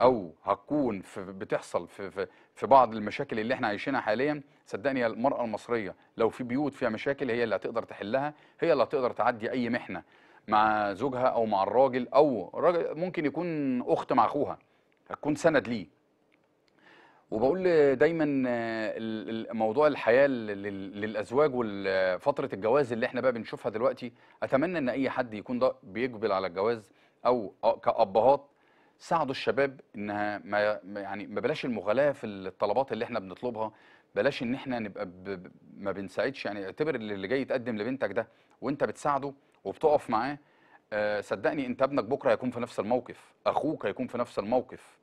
او هتكون في بتحصل في, في في بعض المشاكل اللي احنا عايشينها حاليا صدقني المراه المصريه لو في بيوت فيها مشاكل هي اللي هتقدر تحلها هي اللي هتقدر تعدي اي محنه مع زوجها او مع الراجل او راجل ممكن يكون اخت مع اخوها هتكون سند ليه وبقول دايما موضوع الحياه للازواج وفتره الجواز اللي احنا بقى بنشوفها دلوقتي اتمنى ان اي حد يكون ده بيقبل على الجواز او كابهات ساعدوا الشباب انها ما يعني ما بلاش المغالاه في الطلبات اللي احنا بنطلبها بلاش ان احنا نبقى ما بنساعدش يعني اعتبر اللي جاي يتقدم لبنتك ده وانت بتساعده وبتقف معاه آه صدقني انت ابنك بكره هيكون في نفس الموقف اخوك هيكون في نفس الموقف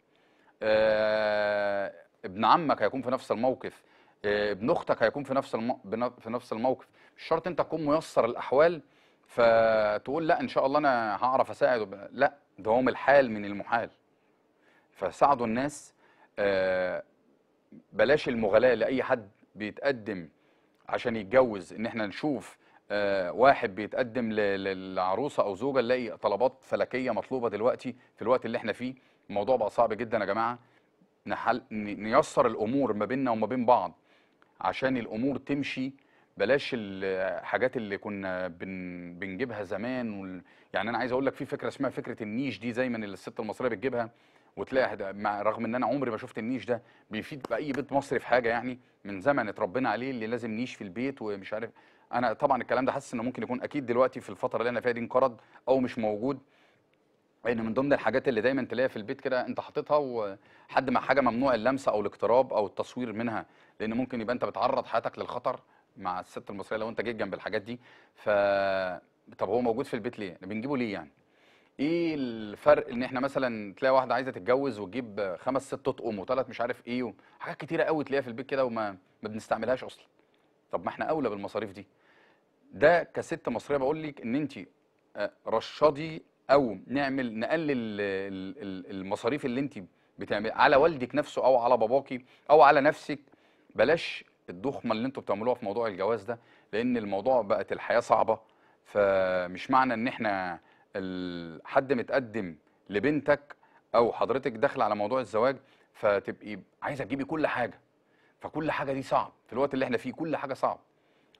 آه ابن عمك هيكون في نفس الموقف آه ابن اختك هيكون في نفس في نفس الموقف مش شرط انت تكون ميسر الاحوال فتقول لا ان شاء الله انا هعرف اساعد لا ده هم الحال من المحال فساعدوا الناس آه بلاش المغالاه لاي حد بيتقدم عشان يتجوز ان احنا نشوف آه، واحد بيتقدم للعروسه او زوجه نلاقي طلبات فلكيه مطلوبه دلوقتي في الوقت اللي احنا فيه الموضوع بقى صعب جدا يا جماعه نحل نيسر الامور ما بيننا وما بين بعض عشان الامور تمشي بلاش الحاجات اللي كنا بن... بنجيبها زمان وال... يعني انا عايز اقول لك في فكره اسمها فكره النيش دي زي ما الست المصريه بتجيبها وتلاقي مع رغم ان انا عمري ما شفت النيش ده بيفيد باي بيت مصري في حاجه يعني من زمن اتربينا عليه اللي لازم نيش في البيت ومش عارف انا طبعا الكلام ده حاسس انه ممكن يكون اكيد دلوقتي في الفتره اللي انا فيها دي انقرض او مش موجود لان من ضمن الحاجات اللي دايما تلاقيها في البيت كده انت حاططها وحد ما حاجه ممنوع اللمسه او الاقتراب او التصوير منها لان ممكن يبقى انت بتعرض حياتك للخطر مع الست المصريه لو انت جيت جنب الحاجات دي ف طب هو موجود في البيت ليه؟ بنجيبه ليه يعني؟ ايه الفرق ان احنا مثلا تلاقي واحده عايزه تتجوز وتجيب خمس ست طقم وثلاث مش عارف ايه حاجات كتيره قوي تلاقيها في البيت كده وما ما بنستعملهاش اصلا طب ما احنا اولى بالمصاريف دي ده كست مصريه بقول لك ان انت آه، رشدي او نعمل نقلل المصاريف اللي انت بتعمل على والدك نفسه او على باباكي او على نفسك بلاش الضخمه اللي انتوا بتعملوها في موضوع الجواز ده لان الموضوع بقت الحياه صعبه فمش معنى ان احنا حد متقدم لبنتك او حضرتك داخله على موضوع الزواج فتبقي عايزه تجيبي كل حاجه فكل حاجه دي صعب في الوقت اللي احنا فيه كل حاجه صعب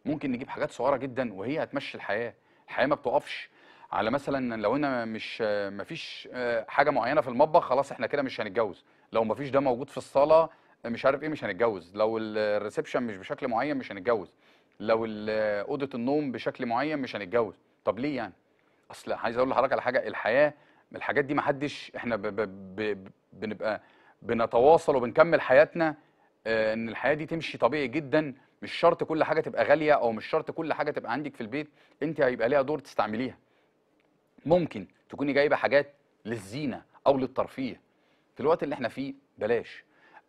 ممكن نجيب حاجات صغيره جدا وهي هتمشي الحياه الحياه ما بتقفش على مثلا لو انا مش مفيش آه، حاجه معينه في المطبخ خلاص احنا كده مش هنتجوز لو مفيش ده موجود في الصاله مش عارف ايه مش هنتجوز لو الريسبشن مش بشكل معين مش هنتجوز لو اوضه النوم بشكل معين مش هنتجوز طب ليه يعني اصل عايز اقول لحضرتك على حاجه الحياه الحاجات دي ما حدش احنا ب ب ب بنبقى بنتواصل وبنكمل حياتنا آه، ان الحياه دي تمشي طبيعي جدا مش شرط كل حاجه تبقى غاليه او مش شرط كل حاجه تبقى عندك في البيت انت هيبقى ليها دور تستعمليها ممكن تكوني جايبه حاجات للزينه او للترفيه في الوقت اللي احنا فيه بلاش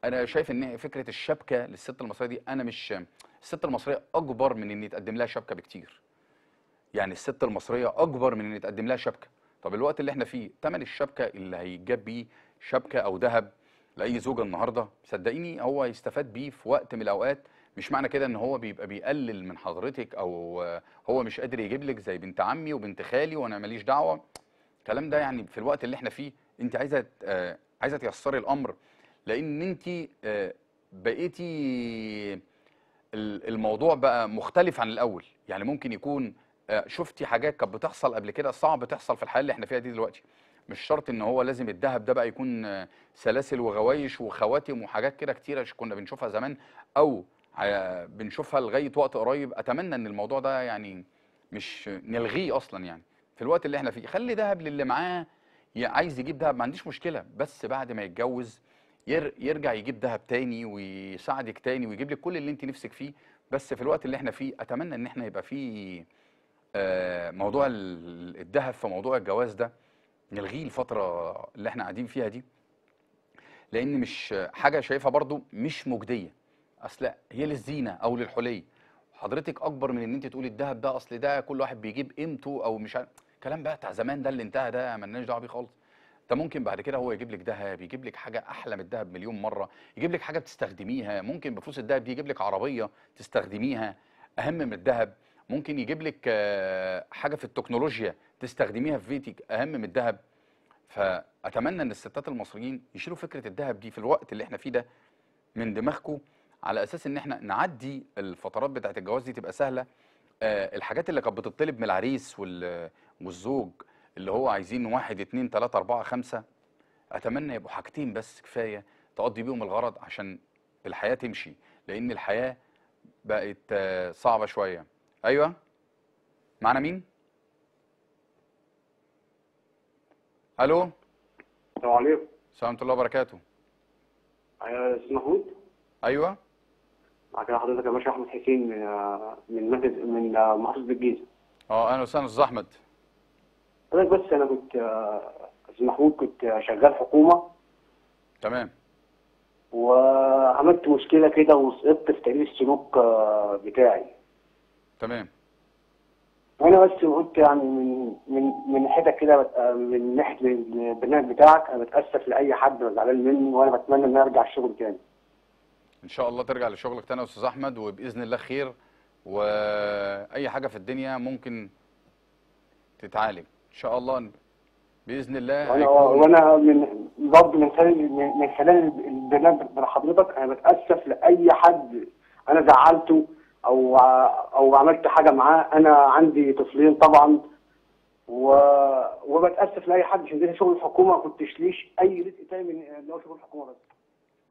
انا شايف ان فكره الشبكه للست المصريه دي انا مش الست المصريه اكبر من ان يتقدم لها شبكه بكتير يعني الست المصريه اكبر من ان يتقدم لها شبكه طب الوقت اللي احنا فيه ثمن الشبكه اللي هيتجاب بيه شبكه او ذهب لاي زوجه النهارده صدقيني هو يستفاد بيه في وقت من الاوقات مش معنى كده ان هو بيبقى بيقلل من حضرتك او هو مش قادر يجيب لك زي بنت عمي وبنت خالي وانا ماليش دعوه الكلام ده يعني في الوقت اللي احنا فيه انت عايزه آه، عايزه تيسري الامر لان انت آه، بقيتي الموضوع بقى مختلف عن الاول يعني ممكن يكون آه، شفتي حاجات كانت بتحصل قبل كده صعب تحصل في الحياه اللي احنا فيها دي دلوقتي مش شرط ان هو لازم الذهب ده بقى يكون سلاسل وغوايش وخواتم وحاجات كده كتيره كنا بنشوفها زمان او بنشوفها لغايه وقت قريب اتمنى ان الموضوع ده يعني مش نلغيه اصلا يعني في الوقت اللي احنا فيه خلي دهب للي معاه عايز يجيب دهب ما عنديش مشكله بس بعد ما يتجوز يرجع يجيب دهب تاني ويساعدك تاني ويجيب لك كل اللي انت نفسك فيه بس في الوقت اللي احنا فيه اتمنى ان احنا يبقى فيه آه، موضوع الذهب في موضوع الجواز ده نلغيه الفتره اللي احنا قاعدين فيها دي لان مش حاجه شايفها برضو مش مجديه اصل هي للزينه او للحلي حضرتك اكبر من ان انت تقولي الذهب ده اصل ده كل واحد بيجيب قيمته او مش عارف كلام بقى بتاع زمان ده اللي انتهى ده مالناش دعوه بيه خالص ده ممكن بعد كده هو يجيب لك ذهب يجيب لك حاجه احلى من الذهب مليون مره يجيب لك حاجه بتستخدميها ممكن بفلوس الذهب دي يجيب لك عربيه تستخدميها اهم من الذهب ممكن يجيب لك آه، حاجه في التكنولوجيا تستخدميها في بيتك اهم من الذهب فاتمنى ان الستات المصريين يشيلوا فكره الذهب دي في الوقت اللي احنا فيه ده من دماغكم على اساس ان احنا نعدي الفترات بتاعت الجواز دي تبقى سهله آه الحاجات اللي كانت بتطلب من العريس والزوج اللي هو عايزين واحد اتنين تلاته اربعه خمسه اتمنى يبقوا حاجتين بس كفايه تقضي بيهم الغرض عشان الحياه تمشي لان الحياه بقت آه صعبه شويه ايوه معنا مين الو السلام عليكم ورحمه الله وبركاته آه، اسمه محمود ايوه بعد كده حضرتك يا باشا احمد حسين من من من محافظه الجيزه اه اهلا وسهلا استاذ احمد حضرتك بس انا كنت استاذ محمود كنت شغال حكومه تمام وعملت مشكله كده وسقطت في تقليل السلوك آه، بتاعي تمام وانا بس قلت يعني من من من حته كده آه، من ناحيه البرنامج بتاعك انا بتاسف لاي حد زعلان مني وانا بتمنى اني ارجع الشغل تاني ان شاء الله ترجع لشغلك تاني يا استاذ احمد وباذن الله خير واي حاجه في الدنيا ممكن تتعالج ان شاء الله باذن الله وانا وانا من برضه من خلال من خلال البرنامج بتاع حضرتك انا بتاسف لاي حد انا زعلته او او عملت حاجه معاه انا عندي طفلين طبعا و... وبتاسف لاي حد عشان ده شغل الحكومه ما كنتش ليش اي رزق تاني من اللي هو شغل الحكومه بس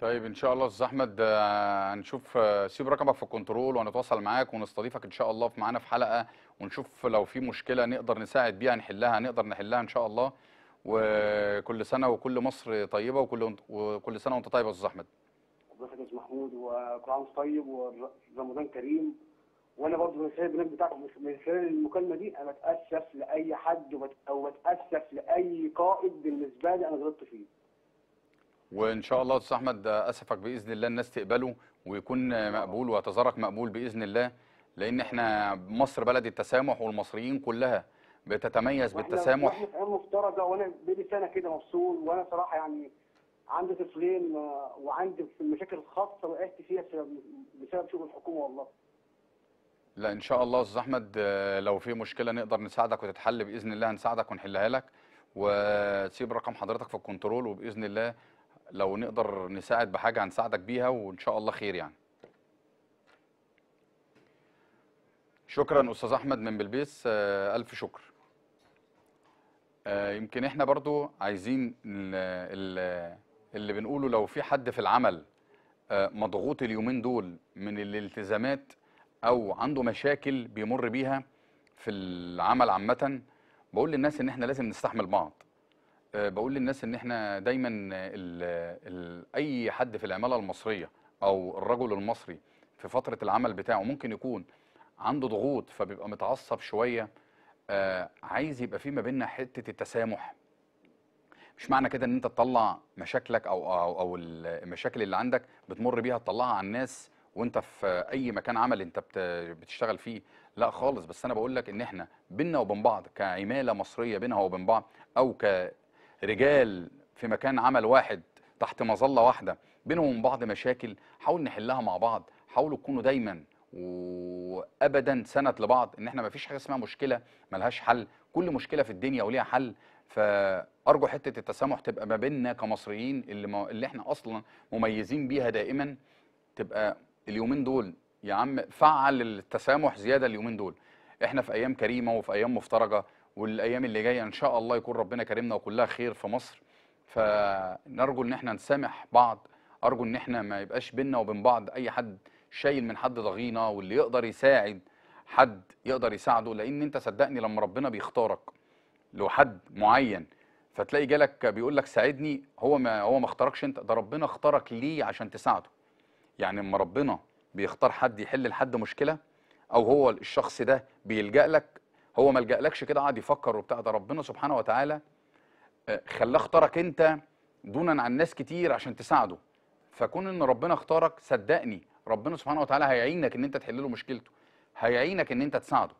طيب ان شاء الله استاذ احمد آه، هنشوف آه، سيب رقمك في الكنترول وهنتواصل معاك ونستضيفك ان شاء الله في معانا في حلقه ونشوف لو في مشكله نقدر نساعد بيها نحلها نقدر نحلها ان شاء الله وكل سنه وكل مصر طيبه وكل وكل سنه وانت طيب يا استاذ احمد حضرتك يا محمود وكل عام طيب ورمضان كريم وانا برضه من خلال البرنامج بتاعك من خلال المكالمه دي انا بتاسف لاي حد او بتاسف لاي قائد بالنسبه لي انا غلطت فيه وان شاء الله استاذ احمد اسفك باذن الله الناس تقبله ويكون مقبول ويتذرك مقبول باذن الله لان احنا مصر بلد التسامح والمصريين كلها بتتميز بالتسامح في شعور مفترضه وانا بقالي سنه كده مفصول وانا صراحه يعني عندي طفلين آه، وعندي مشاكل خاصه وقعت فيها بسبب شغل الحكومه والله لا ان شاء الله استاذ احمد آه، لو في مشكله نقدر نساعدك وتتحل باذن الله هنساعدك ونحلها لك وسيب رقم حضرتك في الكنترول وباذن الله لو نقدر نساعد بحاجه هنساعدك بيها وان شاء الله خير يعني شكرا استاذ احمد من بلبيس آه، الف شكر آه، يمكن احنا برضو عايزين اللي بنقوله لو في حد في العمل آه، مضغوط اليومين دول من الالتزامات او عنده مشاكل بيمر بيها في العمل عامه بقول للناس ان احنا لازم نستحمل بعض آه، بقول للناس ان احنا دايما الـ الـ اي حد في العماله المصريه او الرجل المصري في فتره العمل بتاعه ممكن يكون عنده ضغوط فبيبقى متعصب شويه آه عايز يبقى في ما بيننا حته التسامح مش معنى كده ان انت تطلع مشاكلك او او, أو المشاكل اللي عندك بتمر بيها تطلعها على الناس وانت في اي مكان عمل انت بتشتغل فيه لا خالص بس انا بقول لك ان احنا بينا وبين بعض كعماله مصريه بينها وبين بعض او ك رجال في مكان عمل واحد تحت مظله واحده بينهم وبين بعض مشاكل حاول نحلها مع بعض حاولوا تكونوا دايما وابدا سند لبعض ان احنا ما فيش حاجه اسمها مشكله ملهاش حل كل مشكله في الدنيا وليها حل فارجو حته التسامح تبقى ما بيننا كمصريين اللي, ما اللي احنا اصلا مميزين بيها دائما تبقى اليومين دول يا عم فعل التسامح زياده اليومين دول احنا في ايام كريمه وفي ايام مفترجه والايام اللي جايه ان شاء الله يكون ربنا كرمنا وكلها خير في مصر فنرجو ان احنا نسامح بعض ارجو ان احنا ما يبقاش بينا وبين بعض اي حد شايل من حد ضغينه واللي يقدر يساعد حد يقدر يساعده لان انت صدقني لما ربنا بيختارك لو حد معين فتلاقي جالك بيقول لك ساعدني هو ما هو ما اختاركش انت ده ربنا اختارك ليه عشان تساعده يعني لما ربنا بيختار حد يحل لحد مشكله او هو الشخص ده بيلجا لك هو ما لجألكش كده قعد يفكر وبتاع ده ربنا سبحانه وتعالى آه، خلاه اختارك انت دونا عن ناس كتير عشان تساعده فكون ان ربنا اختارك صدقني ربنا سبحانه وتعالى هيعينك ان انت تحل له مشكلته هيعينك ان انت تساعده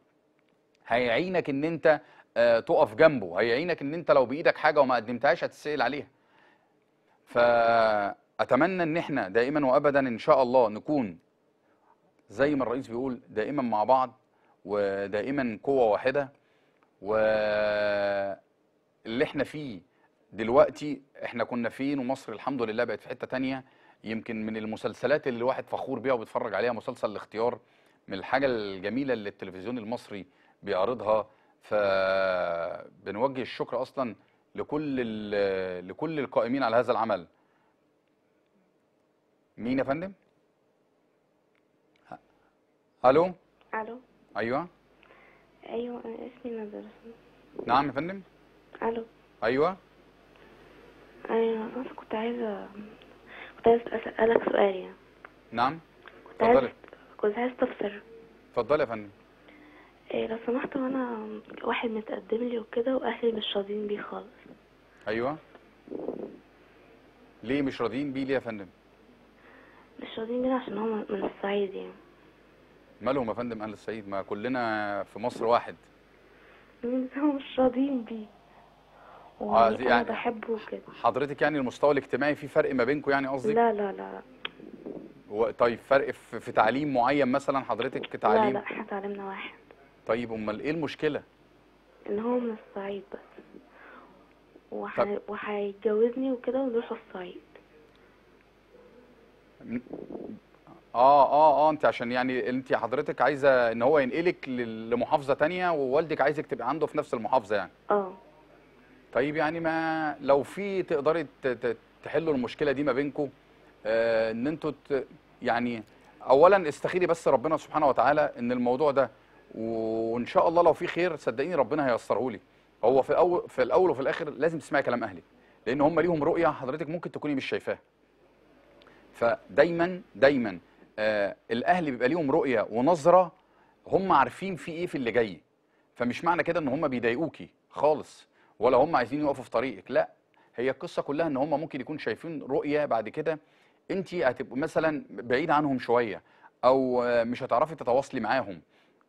هيعينك ان انت آه، تقف جنبه هيعينك ان انت لو بايدك حاجه وما قدمتهاش هتسال عليها فاتمنى ان احنا دائما وابدا ان شاء الله نكون زي ما الرئيس بيقول دائما مع بعض ودائما قوة واحدة واللي احنا فيه دلوقتي احنا كنا فين ومصر الحمد لله بقت في حتة تانية يمكن من المسلسلات اللي الواحد فخور بيها وبيتفرج عليها مسلسل الاختيار من الحاجة الجميلة اللي التلفزيون المصري بيعرضها فبنوجه الشكر اصلا لكل لكل القائمين على هذا العمل مين يا فندم الو الو ايوه ايوه انا اسمي نادر نعم يا فندم الو ايوه ايوه انا كنت عايزه كنت عايزه اسالك سؤال يعني نعم كنت عايزه كنت عايزه استفسر اتفضلي يا فندم إيه لو سمحت وانا واحد متقدم لي وكده واهلي مش راضيين بيه خالص ايوه ليه مش راضيين بيه ليه يا فندم مش راضيين بيه عشان هو من الصعيد يعني مالهم يا فندم اهل الصعيد ما كلنا في مصر واحد هو مش راضيين بيه آه دي يعني بحبه كده حضرتك يعني المستوى الاجتماعي في فرق ما بينكم يعني قصدك لا لا لا و... طيب فرق في, في تعليم معين مثلا حضرتك تعليم لا لا احنا تعليمنا واحد طيب امال ايه المشكله ان هو من الصعيد بس وح... وهيتجوزني وكده ونروح الصعيد اه اه اه انت عشان يعني انت حضرتك عايزه ان هو ينقلك لمحافظه تانية ووالدك عايزك تبقى عنده في نفس المحافظه يعني اه طيب يعني ما لو في تقدري تحلوا المشكله دي ما بينكم آه ان انتوا يعني اولا استخيري بس ربنا سبحانه وتعالى ان الموضوع ده وان شاء الله لو في خير صدقيني ربنا هييسره لي هو في الاول في الاول وفي الاخر لازم تسمعي كلام اهلي لان هم ليهم رؤيه حضرتك ممكن تكوني مش شايفاها فدايما دايما آه الاهلي بيبقى ليهم رؤيه ونظره هم عارفين في ايه في اللي جاي فمش معنى كده ان هم بيضايقوكي خالص ولا هم عايزين يقفوا في طريقك لا هي القصه كلها ان هم ممكن يكون شايفين رؤيه بعد كده انت هتبقوا مثلا بعيد عنهم شويه او مش هتعرفي تتواصلي معاهم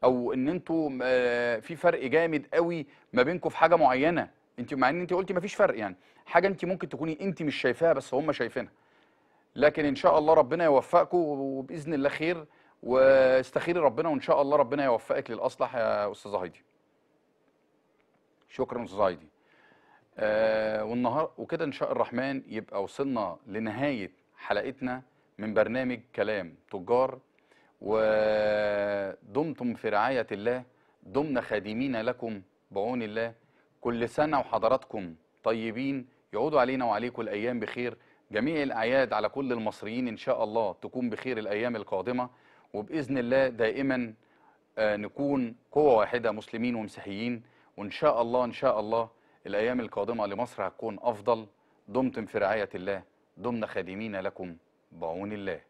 او ان انتوا آه، في فرق جامد قوي ما بينكم في حاجه معينه انت مع ان انت قلتي ما فيش فرق يعني حاجه انت ممكن تكوني انت مش شايفاها بس هم شايفينها لكن ان شاء الله ربنا يوفقكم وباذن الله خير واستخيري ربنا وان شاء الله ربنا يوفقك للاصلح يا استاذه هايدي شكرا استاذه هايدي آه والنهار وكده ان شاء الرحمن يبقى وصلنا لنهايه حلقتنا من برنامج كلام تجار ودمتم في رعايه الله دمنا خادمين لكم بعون الله كل سنه وحضراتكم طيبين يعودوا علينا وعليكم الايام بخير جميع الأعياد على كل المصريين إن شاء الله تكون بخير الأيام القادمة وبإذن الله دائما آه، نكون قوة واحدة مسلمين ومسيحيين وإن شاء الله إن شاء الله الأيام القادمة لمصر هتكون أفضل دمتم في رعاية الله دمنا خادمين لكم بعون الله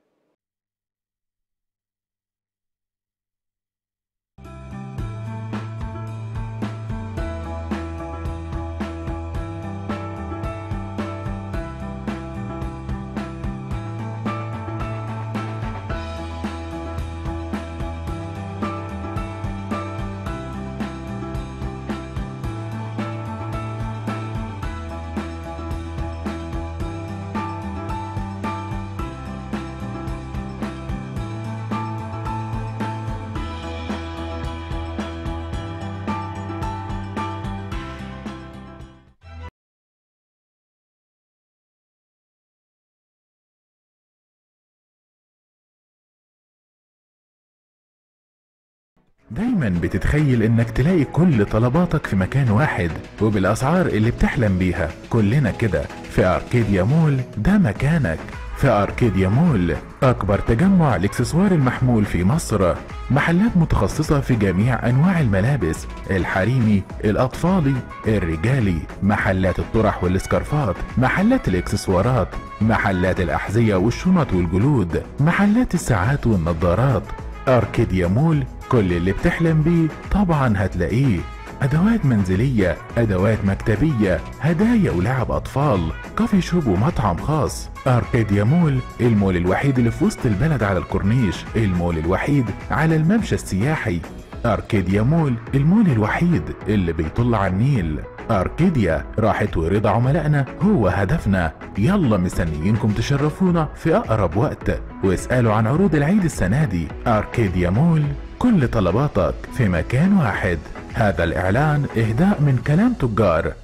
دايما بتتخيل انك تلاقي كل طلباتك في مكان واحد وبالاسعار اللي بتحلم بيها كلنا كده في اركيديا مول ده مكانك في اركيديا مول اكبر تجمع الاكسسوار المحمول في مصر محلات متخصصة في جميع انواع الملابس الحريمي الاطفالي الرجالي محلات الطرح والاسكارفات محلات الاكسسوارات محلات الاحذية والشنط والجلود محلات الساعات والنظارات أركيديا مول كل اللي بتحلم بيه طبعا هتلاقيه أدوات منزلية أدوات مكتبية هدايا ولعب أطفال كافي شوب ومطعم خاص أركيديا مول المول الوحيد اللي في وسط البلد على الكورنيش المول الوحيد على الممشى السياحي أركيديا مول المول الوحيد اللي بيطل على النيل أركيديا راحت ورضا عملائنا هو هدفنا يلا مستنيينكم تشرفونا في أقرب وقت واسألوا عن عروض العيد السنة دي أركيديا مول كل طلباتك في مكان واحد هذا الإعلان إهداء من كلام تجار